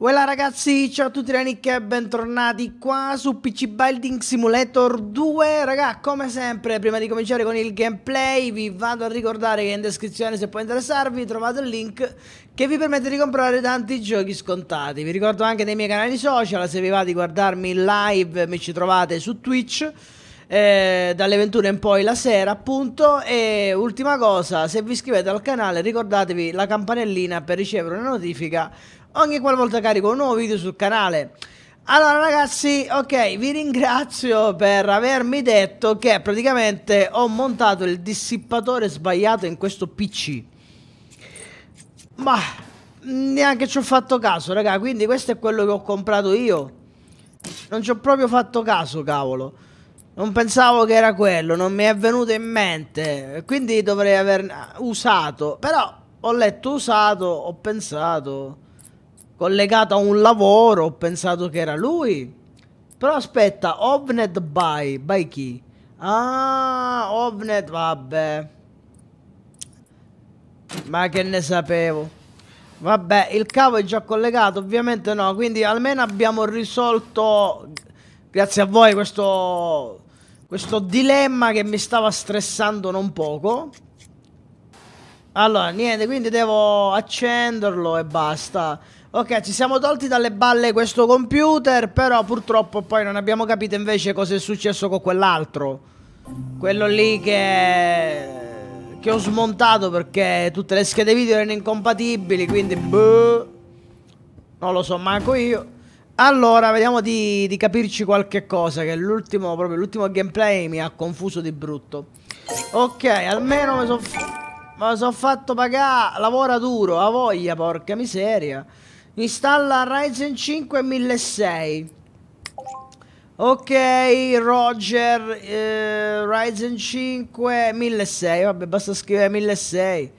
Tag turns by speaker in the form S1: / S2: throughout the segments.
S1: Voilà ragazzi, ciao a tutti da Nick e bentornati qua su PC Building Simulator 2 Raga, come sempre, prima di cominciare con il gameplay vi vado a ricordare che in descrizione se può interessarvi trovate il link che vi permette di comprare tanti giochi scontati Vi ricordo anche dei miei canali social, se vi va di guardarmi live mi ci trovate su Twitch eh, dalle 21 in poi la sera appunto e ultima cosa se vi iscrivete al canale ricordatevi la campanellina per ricevere una notifica ogni qualvolta carico un nuovo video sul canale. Allora ragazzi, ok, vi ringrazio per avermi detto che praticamente ho montato il dissipatore sbagliato in questo PC. Ma neanche ci ho fatto caso, raga, quindi questo è quello che ho comprato io. Non ci ho proprio fatto caso, cavolo. Non pensavo che era quello, non mi è venuto in mente. Quindi dovrei aver usato, però ho letto usato, ho pensato collegato a un lavoro, ho pensato che era lui. Però aspetta, Ovnet by, by chi? Ah, Ovnet, vabbè. Ma che ne sapevo. Vabbè, il cavo è già collegato, ovviamente no, quindi almeno abbiamo risolto, grazie a voi, questo, questo dilemma che mi stava stressando non poco. Allora, niente, quindi devo accenderlo e basta. Ok, ci siamo tolti dalle balle questo computer, però purtroppo poi non abbiamo capito invece cosa è successo con quell'altro. Quello lì che... che ho smontato perché tutte le schede video erano incompatibili, quindi... Boh, non lo so manco io. Allora, vediamo di, di capirci qualche cosa, che l'ultimo, proprio l'ultimo gameplay mi ha confuso di brutto. Ok, almeno mi sono... Ma sono fatto pagare, lavora duro, ha voglia, porca miseria. Installa Ryzen 5 1600. Ok, Roger, eh, Ryzen 5 1600. Vabbè, basta scrivere 1600.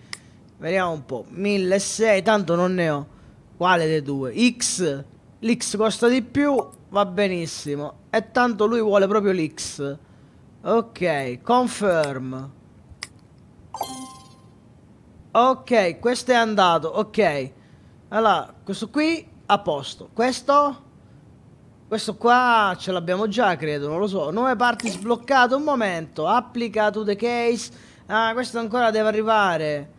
S1: Vediamo un po'. 1600, tanto non ne ho. Quale dei due? X. L'X costa di più, va benissimo. E tanto lui vuole proprio l'X. Ok, confirm. Ok, questo è andato, ok. Allora, questo qui a posto. Questo? Questo qua ce l'abbiamo già, credo, non lo so. Nuove parti sbloccate, un momento. Applica to the case. Ah, questo ancora deve arrivare.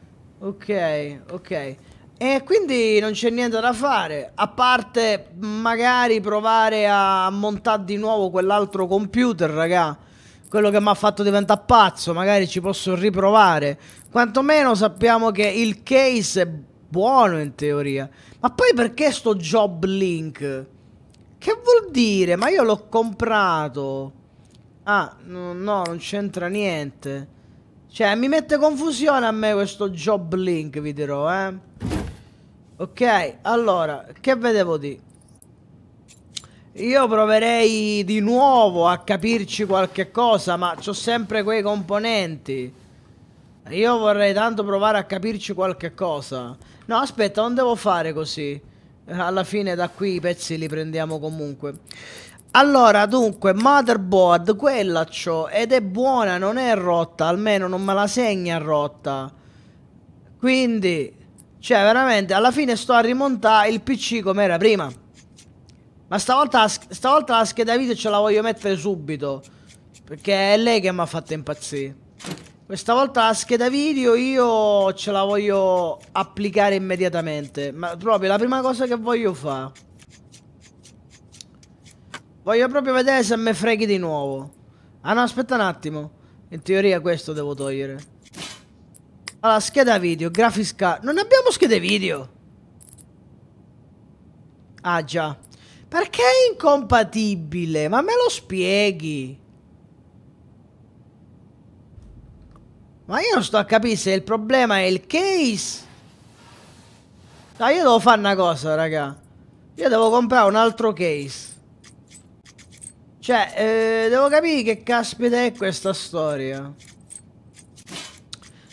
S1: Ok, ok. E quindi non c'è niente da fare, a parte magari provare a montare di nuovo quell'altro computer, raga. Quello che mi ha fatto diventare pazzo, magari ci posso riprovare. Quantomeno sappiamo che il case è buono in teoria. Ma poi perché sto job link? Che vuol dire? Ma io l'ho comprato. Ah, no, no non c'entra niente. Cioè, mi mette confusione a me questo job link, vi dirò, eh. Ok, allora, che vedevo di? Io proverei di nuovo a capirci qualche cosa, ma ho sempre quei componenti. Io vorrei tanto provare a capirci qualche cosa. No, aspetta, non devo fare così. Alla fine da qui i pezzi li prendiamo comunque. Allora, dunque, motherboard, quella c'ho. Ed è buona, non è rotta. Almeno non me la segna rotta. Quindi, cioè, veramente, alla fine sto a rimontare il PC come era prima. Ma stavolta, stavolta la scheda video ce la voglio mettere subito. Perché è lei che mi ha fatto impazzire. Questa volta la scheda video io ce la voglio applicare immediatamente. Ma proprio la prima cosa che voglio fare. Voglio proprio vedere se me freghi di nuovo. Ah no, aspetta un attimo. In teoria questo devo togliere. Allora, scheda video, graphics card. Non abbiamo schede video. Ah già. Perché è incompatibile? Ma me lo spieghi. Ma io non sto a capire se il problema è il case. Dai, io devo fare una cosa, raga. Io devo comprare un altro case. Cioè, eh, devo capire che caspita è questa storia.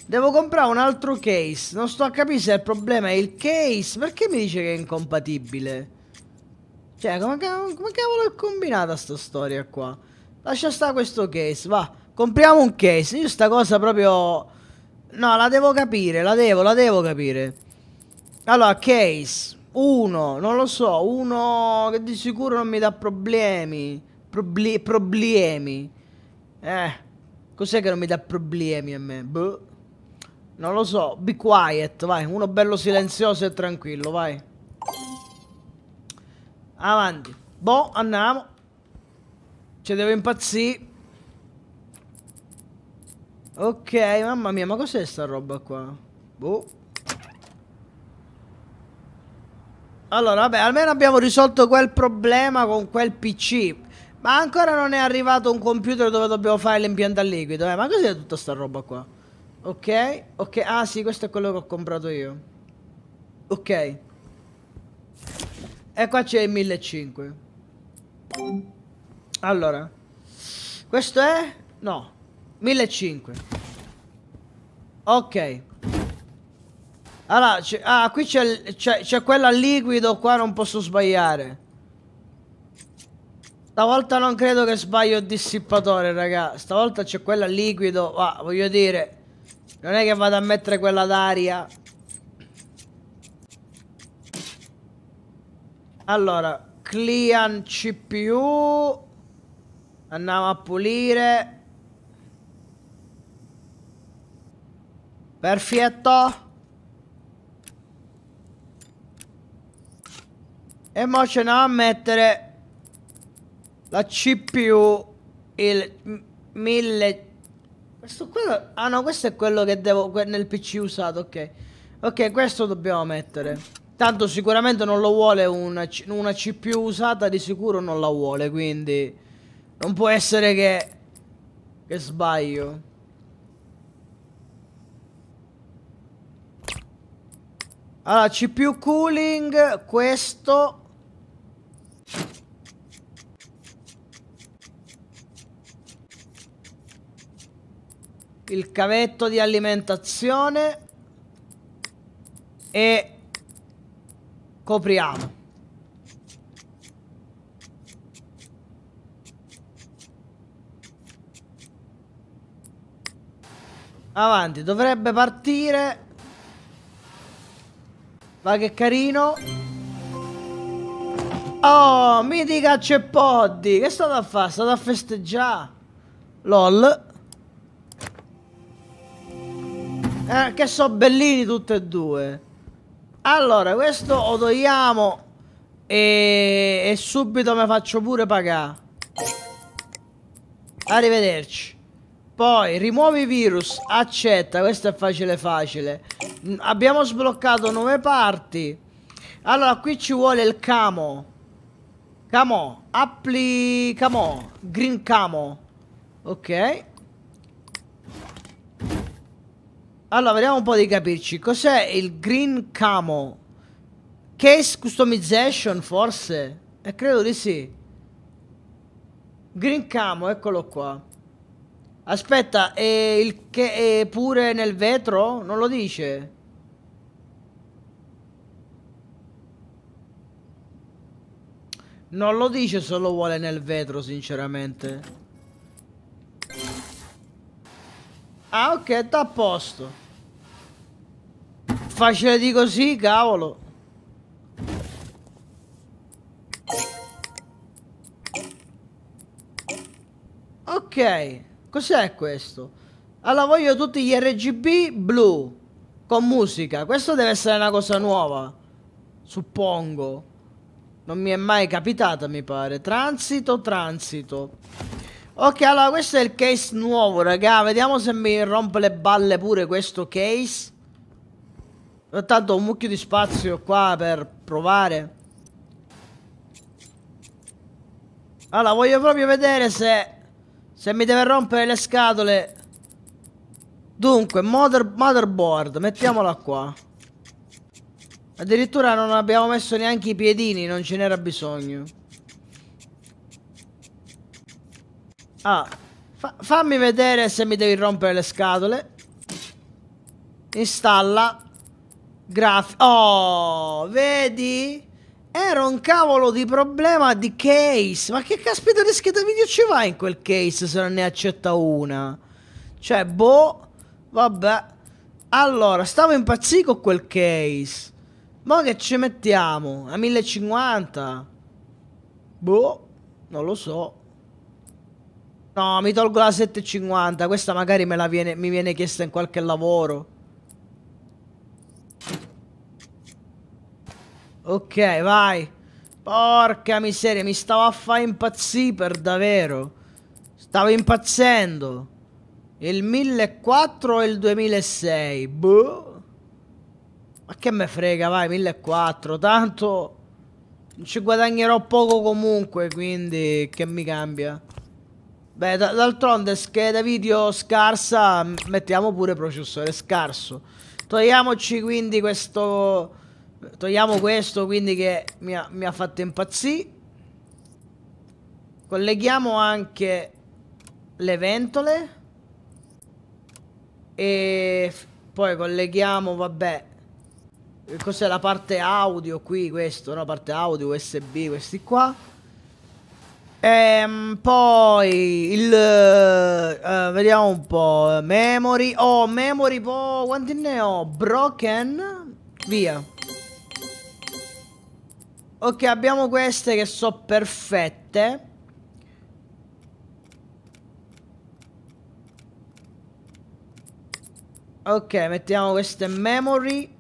S1: Devo comprare un altro case. Non sto a capire se il problema è il case. Perché mi dice che è incompatibile? Cioè, come, come cavolo è combinata sta storia qua? Lascia stare questo case, va. Compriamo un case. Io sta cosa proprio... No, la devo capire, la devo, la devo capire. Allora, case. Uno, non lo so, uno che di sicuro non mi dà problemi. Probli problemi. Eh, cos'è che non mi dà problemi a me? Boh. Non lo so, be quiet, vai. Uno bello silenzioso e tranquillo, vai. Avanti. Boh, andiamo. Ci devo impazzire. Ok, mamma mia, ma cos'è sta roba qua? Boh. Allora, vabbè, almeno abbiamo risolto quel problema con quel PC. Ma ancora non è arrivato un computer dove dobbiamo fare l'impianto a liquido, eh. Ma cos'è tutta sta roba qua? Ok, ok. Ah, sì, questo è quello che ho comprato io. Ok. E qua c'è il 1500. Allora. Questo è? No. 1500. Ok. Allora, ah, qui c'è quella liquido, qua non posso sbagliare. Stavolta non credo che sbaglio il dissipatore, raga. Stavolta c'è quella liquido, ah, voglio dire, non è che vado a mettere quella d'aria. Allora, clean CPU. Andiamo a pulire. Perfetto. E mo ce n'ha a mettere la CPU il 1000 questo quello ah no questo è quello che devo nel pc usato ok ok questo dobbiamo mettere tanto sicuramente non lo vuole una, una cpu usata di sicuro non la vuole quindi non può essere che che sbaglio Allora, CPU cooling, questo... Il cavetto di alimentazione. E... Copriamo. Avanti, dovrebbe partire... Ma che carino. Oh, mitica c'è Poddi. Che stato a fare? Stato a festeggiare. LOL. Eh, che sono bellini tutti e due. Allora, questo lo togliamo e, e subito me faccio pure pagare. Arrivederci. Poi rimuovi virus, accetta, questo è facile facile. Mm, abbiamo sbloccato nuove parti. Allora qui ci vuole il camo. Camo, appli camo, green camo. Ok. Allora vediamo un po' di capirci. Cos'è il green camo? Case customization forse? E eh, credo di sì. Green camo, eccolo qua. Aspetta, e il che è pure nel vetro? Non lo dice? Non lo dice se lo vuole nel vetro, sinceramente. Ah, ok, sta a posto. Facile di così, cavolo. Ok. Cos'è questo? Allora voglio tutti gli RGB blu con musica. Questo deve essere una cosa nuova. Suppongo. Non mi è mai capitata, mi pare. Transito, transito. Ok, allora questo è il case nuovo, raga. Vediamo se mi rompe le balle pure questo case. Intanto ho un mucchio di spazio qua per provare. Allora, voglio proprio vedere se se mi deve rompere le scatole... Dunque, mother, motherboard, mettiamola qua. Addirittura non abbiamo messo neanche i piedini, non ce n'era bisogno. Ah, fa fammi vedere se mi devi rompere le scatole. Installa. Graf... Oh, vedi? Era un cavolo di problema di case. Ma che caspita di scheda video ci va in quel case se non ne accetta una? Cioè, boh, vabbè. Allora, stavo impazzito con quel case. Ma che ci mettiamo? A 1050? Boh, non lo so. No, mi tolgo la 750. Questa magari me la viene, mi viene chiesta in qualche lavoro. Ok, vai. Porca miseria, mi stavo a fare impazzire per davvero. Stavo impazzendo. Il 1004 o il 2006. Boh. Ma che me frega, vai, 1004. Tanto ci guadagnerò poco comunque, quindi che mi cambia. Beh, d'altronde scheda video scarsa, mettiamo pure processore scarso. Togliamoci quindi questo Togliamo questo quindi che mi ha, mi ha fatto impazzire. Colleghiamo anche le ventole. E poi colleghiamo, vabbè. Cos'è la parte audio qui? Questo, no? Parte audio USB, questi qua. Ehm, poi il uh, vediamo un po'. Memory. Oh, memory. Po'. Quanti ne ho? Broken. Via. Ok, abbiamo queste che sono perfette. Ok, mettiamo queste memory.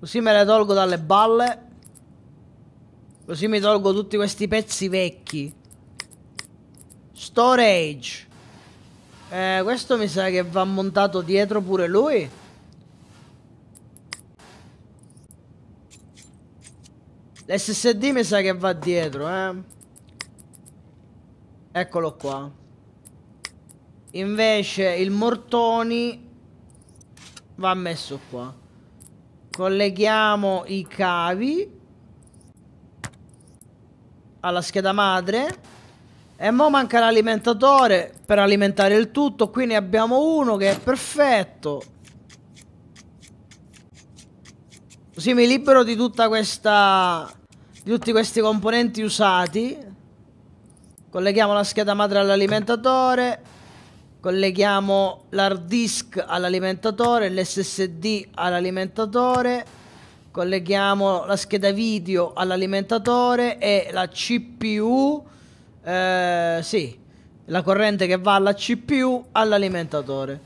S1: Così me le tolgo dalle balle. Così mi tolgo tutti questi pezzi vecchi. Storage. Eh, questo mi sa che va montato dietro pure lui. L'SSD mi sa che va dietro, eh. Eccolo qua. Invece il Mortoni va messo qua. Colleghiamo i cavi alla scheda madre. E mo manca l'alimentatore per alimentare il tutto. Qui ne abbiamo uno che è perfetto. Così mi libero di tutta questa... Di tutti questi componenti usati. Colleghiamo la scheda madre all'alimentatore. Colleghiamo l'hard disk all'alimentatore, l'SSD all'alimentatore. Colleghiamo la scheda video all'alimentatore e la CPU. Eh, sì, la corrente che va alla CPU all'alimentatore.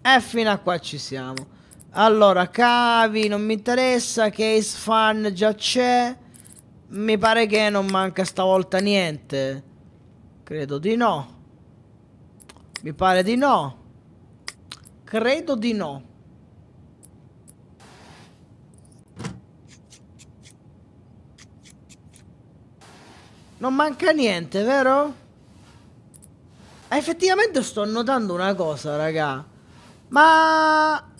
S1: E fino a qua ci siamo. Allora, cavi, non mi interessa. Case fan già c'è. Mi pare che non manca stavolta niente. Credo di no. Mi pare di no. Credo di no. Non manca niente, vero? Eh, effettivamente sto notando una cosa, raga. Ma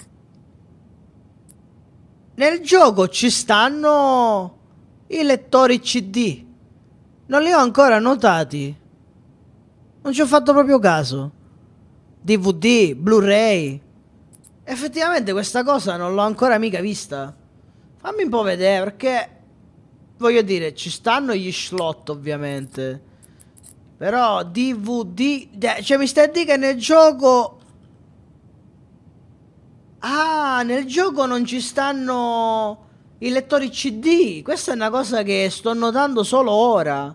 S1: nel gioco ci stanno i lettori CD. Non li ho ancora notati. Non ci ho fatto proprio caso. DVD, Blu-ray. Effettivamente questa cosa non l'ho ancora mica vista. Fammi un po' vedere perché... Voglio dire, ci stanno gli slot ovviamente. Però DVD... Cioè mi stai a dire che nel gioco Ah, nel gioco non ci stanno i lettori CD. Questa è una cosa che sto notando solo ora.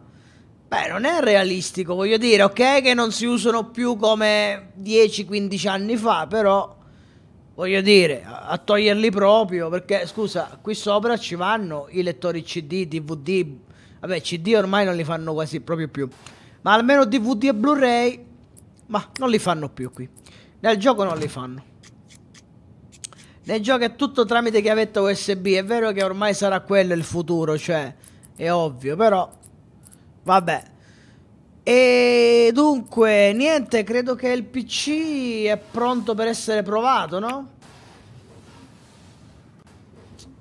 S1: Beh, non è realistico, voglio dire, ok che non si usano più come 10-15 anni fa, però voglio dire, a, a toglierli proprio, perché scusa, qui sopra ci vanno i lettori CD, DVD, vabbè, CD ormai non li fanno quasi proprio più, ma almeno DVD e Blu-ray, ma non li fanno più qui. Nel gioco non li fanno. Ne gioca è tutto tramite chiavetta USB. È vero che ormai sarà quello il futuro, cioè, è ovvio, però... Vabbè. E dunque, niente, credo che il PC è pronto per essere provato, no?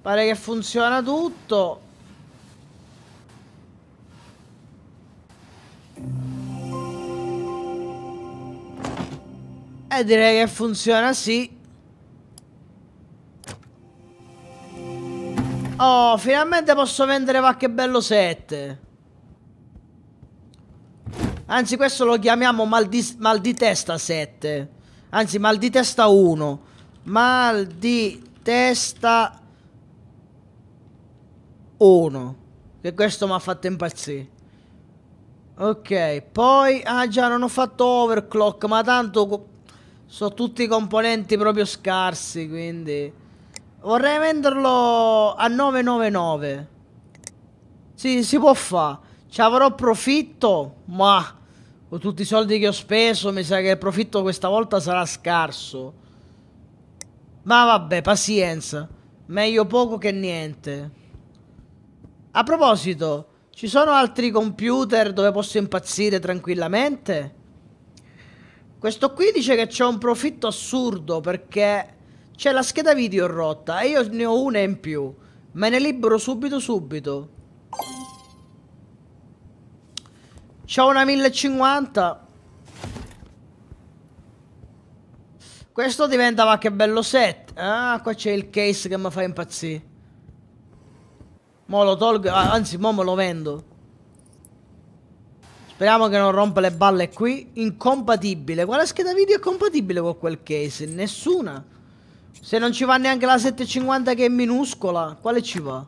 S1: Pare che funziona tutto. E eh, direi che funziona sì. Oh, finalmente posso vendere vacche bello 7. Anzi, questo lo chiamiamo mal di, mal di testa 7. Anzi, mal di testa 1. Mal di testa 1. Che questo mi ha fatto impazzire. Ok, poi... Ah già, non ho fatto overclock, ma tanto... Sono tutti i componenti proprio scarsi, quindi... Vorrei venderlo a 999. Sì, si può fare. Ci avrò profitto, ma con tutti i soldi che ho speso mi sa che il profitto questa volta sarà scarso. Ma vabbè, pazienza. Meglio poco che niente. A proposito, ci sono altri computer dove posso impazzire tranquillamente? Questo qui dice che c'è un profitto assurdo perché c'è la scheda video rotta e io ne ho una in più. Me ne libero subito subito. C'ho una 1050. Questo diventa ma che bello set. Ah, qua c'è il case che mi fa impazzire. Mo lo tolgo, ah, anzi, mo me lo vendo. Speriamo che non rompa le balle qui. Incompatibile. Quale scheda video è compatibile con quel case? Nessuna. Se non ci va neanche la 750 che è minuscola, quale ci va?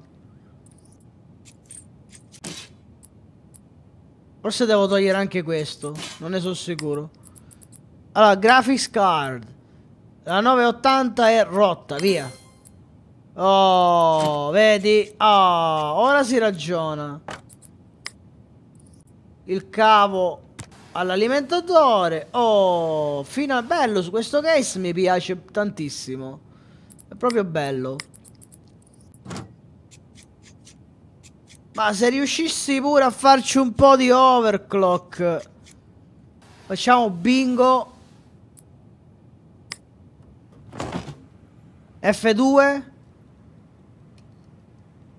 S1: Forse devo togliere anche questo, non ne sono sicuro. Allora, graphics card. La 980 è rotta, via. Oh, vedi? Oh, ora si ragiona. Il cavo all'alimentatore. Oh, fino a bello su questo case mi piace tantissimo. È proprio bello. Ma se riuscissi pure a farci un po' di overclock. Facciamo bingo. F2.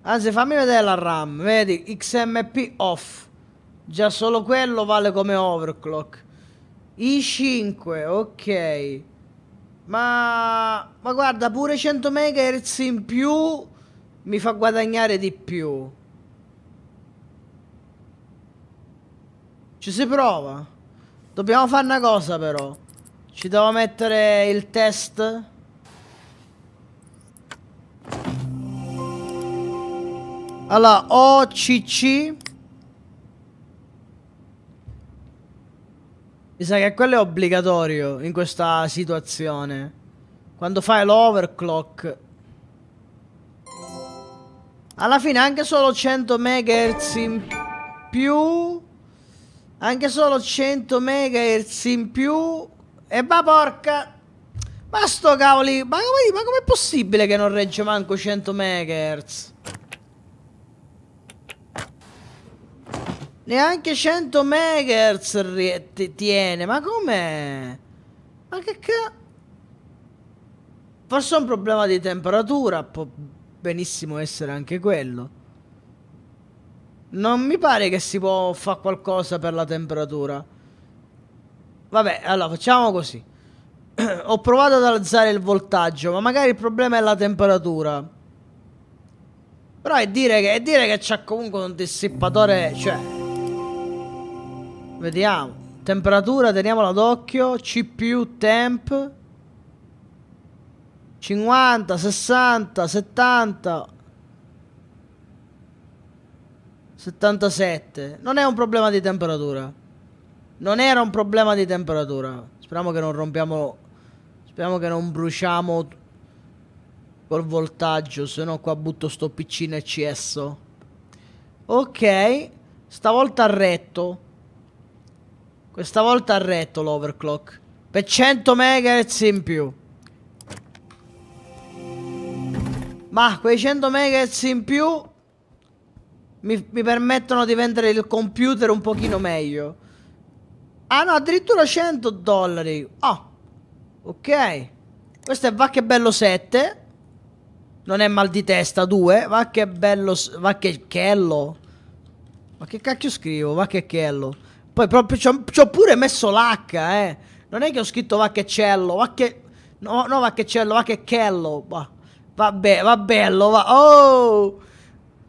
S1: Anzi, fammi vedere la RAM. Vedi, XMP off. Già solo quello vale come overclock. I5, ok. Ma... Ma guarda, pure 100 MHz in più mi fa guadagnare di più. Ci si prova. Dobbiamo fare una cosa però. Ci devo mettere il test. Allora, OCC. Mi sa che quello è obbligatorio in questa situazione. Quando fai l'overclock. Alla fine anche solo 100 MHz in più. Anche solo 100 MHz in più. E ma porca. Ma sto cavoli. Ma, ma com'è possibile che non regge manco 100 MHz? Neanche 100 MHz tiene. Ma com'è? Ma che cazzo? Forse è un problema di temperatura. Può benissimo essere anche quello. Non mi pare che si può fare qualcosa per la temperatura. Vabbè, allora facciamo così. Ho provato ad alzare il voltaggio, ma magari il problema è la temperatura. Però è dire che, c'è comunque un dissipatore... Cioè... Vediamo. Temperatura, teniamola d'occhio. CPU, temp. 50, 60, 70. 77. Non è un problema di temperatura. Non era un problema di temperatura. Speriamo che non rompiamo... Speriamo che non bruciamo col voltaggio, se no qua butto sto piccino e ci Ok, stavolta retto. Questa volta ha retto l'overclock. Per 100 MHz in più. Ma quei 100 MHz in più mi, mi, permettono di vendere il computer un pochino meglio. Ah no, addirittura 100 dollari. Ah, oh, ok. Questo è va che bello 7. Non è mal di testa 2. Va che bello... Va che chello. Ma che cacchio scrivo? Va che chello. Poi proprio ci ho pure messo l'H, eh. Non è che ho scritto va che cello, va che... No, no va che cello, va che kello. Va, vabbè, va bello, va... Oh!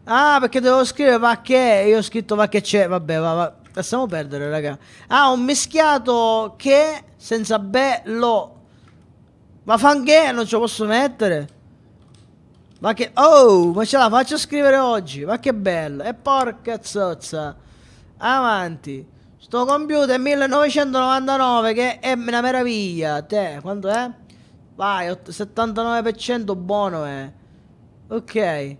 S1: Ah, perché dovevo scrivere va che... Io ho scritto va che c'è, vabbè, va, va. Lasciamo perdere, raga. Ah, ho mischiato che senza bello. Ma fanché non ce lo posso mettere? Ma che... Oh, ma ce la faccio scrivere oggi. Ma che bello. E porca zozza. Avanti. Sto computer 1999 che è una meraviglia. Te, quanto è? Vai, 79% buono è. Ok.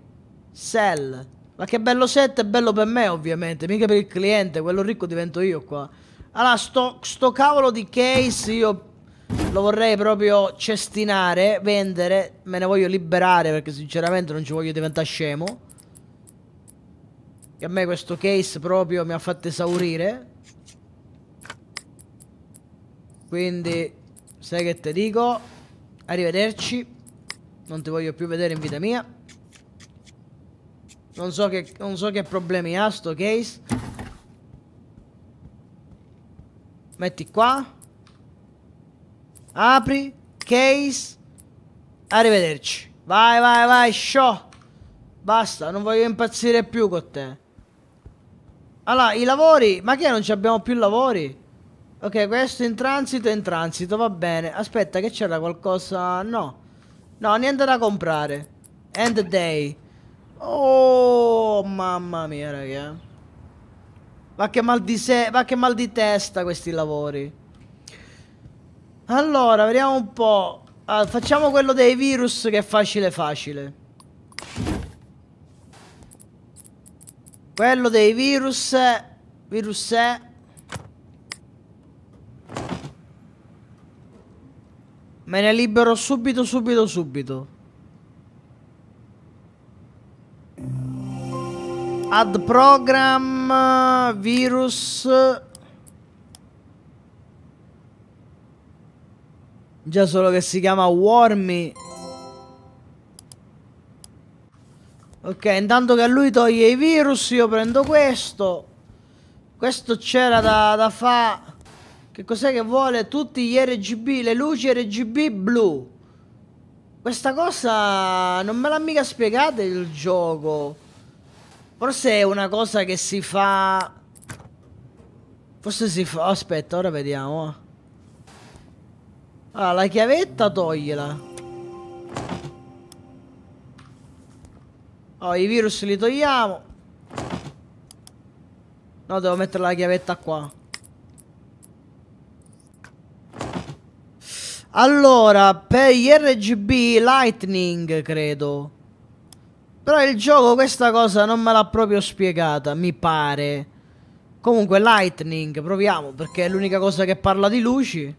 S1: Sell. Ma che bello set è bello per me ovviamente, mica per il cliente, quello ricco divento io qua. Allora, sto, sto cavolo di case io lo vorrei proprio cestinare, vendere, me ne voglio liberare perché sinceramente non ci voglio diventare scemo. Che a me questo case proprio mi ha fatto esaurire. Quindi sai che te dico? Arrivederci. Non ti voglio più vedere in vita mia. Non so che, non so che problemi ha sto case. Metti qua. Apri. Case. Arrivederci. Vai, vai, vai, show. Basta, non voglio impazzire più con te. Allora, i lavori... Ma che non ci abbiamo più lavori? Ok, questo in transito è in transito, va bene. Aspetta, che c'era qualcosa... No. No, niente da comprare. End day. Oh, mamma mia, raga. Va che mal di, se... Va che mal di testa questi lavori. Allora, vediamo un po'. Ah, facciamo quello dei virus che è facile facile. Quello dei virus... Virus è... Me ne libero subito, subito, subito. Ad program virus. Già solo che si chiama Wormy. Ok, intanto che lui toglie i virus, io prendo questo. Questo c'era da, da fare... Che cos'è che vuole tutti gli RGB, le luci RGB blu? Questa cosa non me l'ha mica spiegata il gioco. Forse è una cosa che si fa... Forse si fa... Aspetta, ora vediamo. Eh. Ah, la chiavetta togliela. Oh, i virus li togliamo. No, devo mettere la chiavetta qua. Allora, per gli RGB Lightning, credo. Però il gioco questa cosa non me l'ha proprio spiegata, mi pare. Comunque, Lightning, proviamo, perché è l'unica cosa che parla di luci.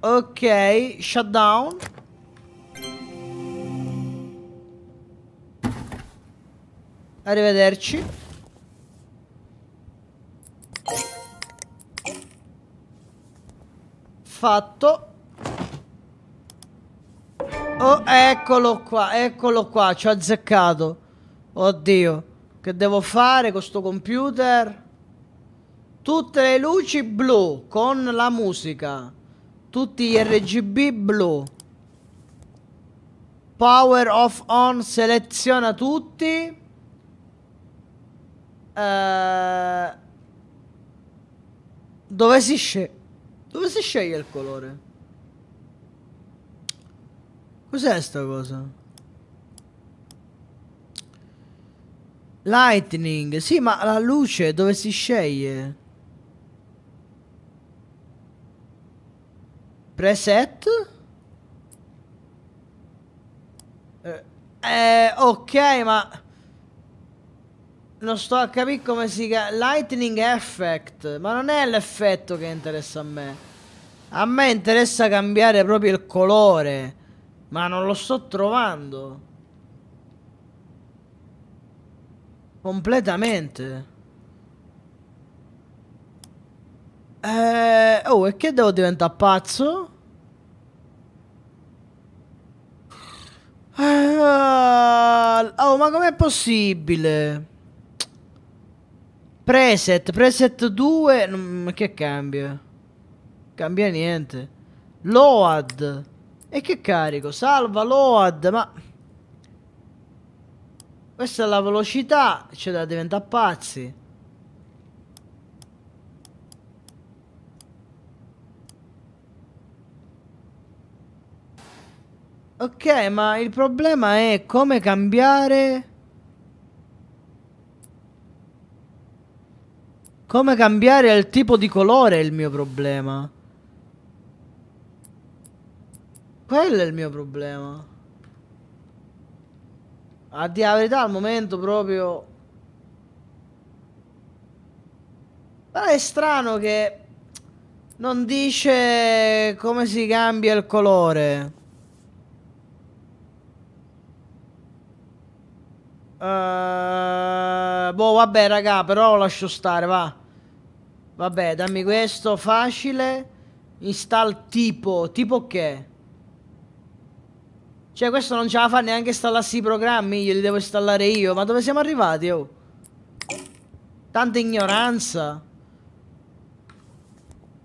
S1: Ok, shutdown. Arrivederci. Fatto. Oh, eccolo qua, eccolo qua, ci ho azzeccato. Oddio, che devo fare con sto computer? Tutte le luci blu con la musica. Tutti gli RGB blu. Power off on seleziona tutti. Uh, dove si scende? Dove si sceglie il colore? Cos'è sta cosa? Lightning, sì, ma la luce dove si sceglie? Preset? Eh, eh ok, ma non sto a capire come si chiama. Lightning Effect. Ma non è l'effetto che interessa a me. A me interessa cambiare proprio il colore. Ma non lo sto trovando. Completamente. Eh, oh, e che devo diventare pazzo? Eh, oh, ma com'è possibile? Preset, preset 2, che cambia? Cambia niente. Load. E che carico? Salva load, ma... Questa è la velocità, c'è da diventare pazzi. Ok, ma il problema è come cambiare... Come cambiare il tipo di colore è il mio problema. Quello è il mio problema. A dire la verità al momento proprio... Però è strano che non dice come si cambia il colore. Uh, boh, vabbè, raga, però lascio stare, va. Vabbè, dammi questo facile. Install tipo. Tipo che? Cioè, questo non ce la fa neanche installarsi i programmi. Io li devo installare io. Ma dove siamo arrivati, oh? Tanta ignoranza.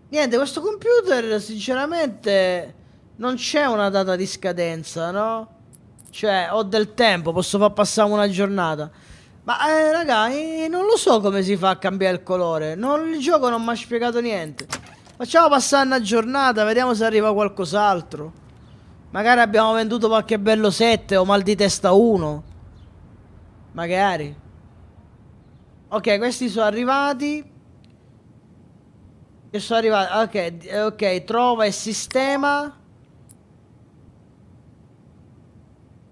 S1: Niente, questo computer, sinceramente, non c'è una data di scadenza, no? Cioè, ho del tempo, posso far passare una giornata. Ma eh, raga, eh, non lo so come si fa a cambiare il colore. Non, il gioco non mi ha spiegato niente. Facciamo passare una giornata, vediamo se arriva qualcos'altro. Magari abbiamo venduto qualche bello 7 o mal di testa 1. Magari. Ok, questi sono arrivati. Io sono arrivato. Ah, ok, eh, ok, trova e sistema.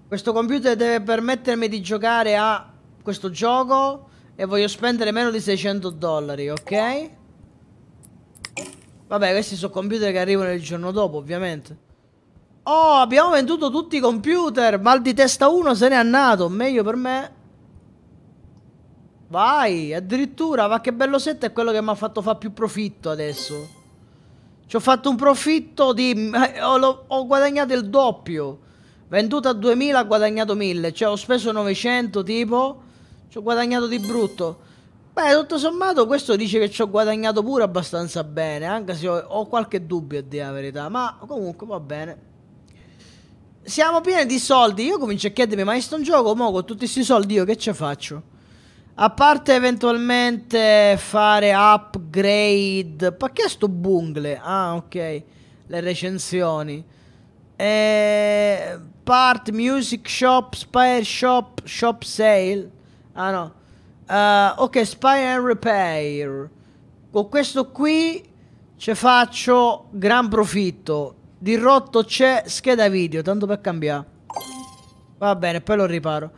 S1: Questo computer deve permettermi di giocare a questo gioco e voglio spendere meno di 600 dollari, ok? Vabbè, questi sono computer che arrivano il giorno dopo, ovviamente. Oh, abbiamo venduto tutti i computer! Mal di testa uno se n'è andato, meglio per me. Vai, addirittura, ma che bello set è quello che mi ha fatto fare più profitto adesso. Ci ho fatto un profitto di... Eh, ho, ho, guadagnato il doppio. Venduto a 2000, ho guadagnato 1000. Cioè, ho speso 900, tipo ci ho guadagnato di brutto. Beh, tutto sommato, questo dice che ci ho guadagnato pure abbastanza bene, anche se ho, ho qualche dubbio a dire la verità, ma comunque va bene. Siamo pieni di soldi, io comincio a chiedermi, ma in sto gioco, mo, con tutti questi soldi io che ce faccio? A parte eventualmente fare upgrade, ma che è sto bungle? Ah, ok, le recensioni. E... Eh, part, music shop, spire shop, shop sale. Ah no. Uh, ok, Spy and Repair. Con questo qui ci faccio gran profitto. Di rotto c'è scheda video, tanto per cambiare. Va bene, poi lo riparo.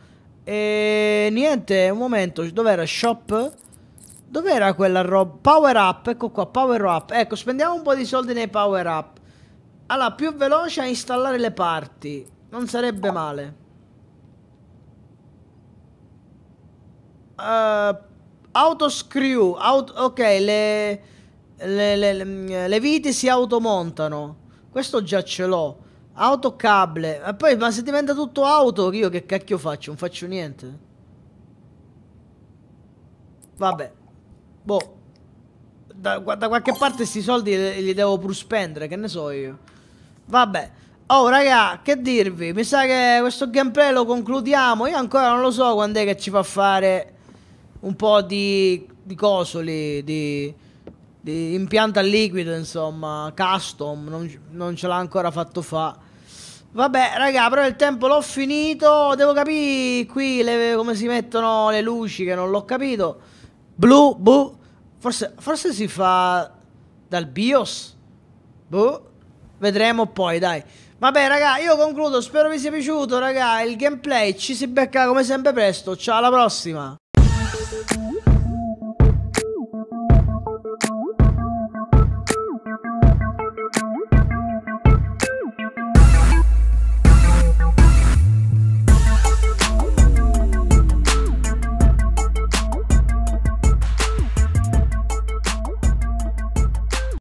S1: E niente, un momento, dov'era shop? Dov'era quella roba? Power up, ecco qua, power up. Ecco, spendiamo un po' di soldi nei power up. Allora, più veloce a installare le parti. Non sarebbe male. uh, autoscrew, aut- ok, le, le, le, mm, le, viti si automontano. Questo già ce l'ho. Autocable. Ma poi, ma se diventa tutto auto, io che cacchio faccio? Non faccio niente. Vabbè. Boh. Da, da qualche parte sti soldi li, li devo pur spendere, che ne so io. Vabbè. Oh raga, che dirvi? Mi sa che questo gameplay lo concludiamo. Io ancora non lo so quando è che ci fa fare un po' di, di cosoli, di, di impianto a liquido, insomma, custom, non, non ce l'ha ancora fatto fa. Vabbè, raga, però il tempo l'ho finito, devo capire qui le, come si mettono le luci che non l'ho capito. Blu, bu, forse, forse si fa dal BIOS, bu, vedremo poi, dai. Vabbè, raga, io concludo, spero vi sia piaciuto, raga, il gameplay, ci si becca come sempre presto, ciao, alla prossima!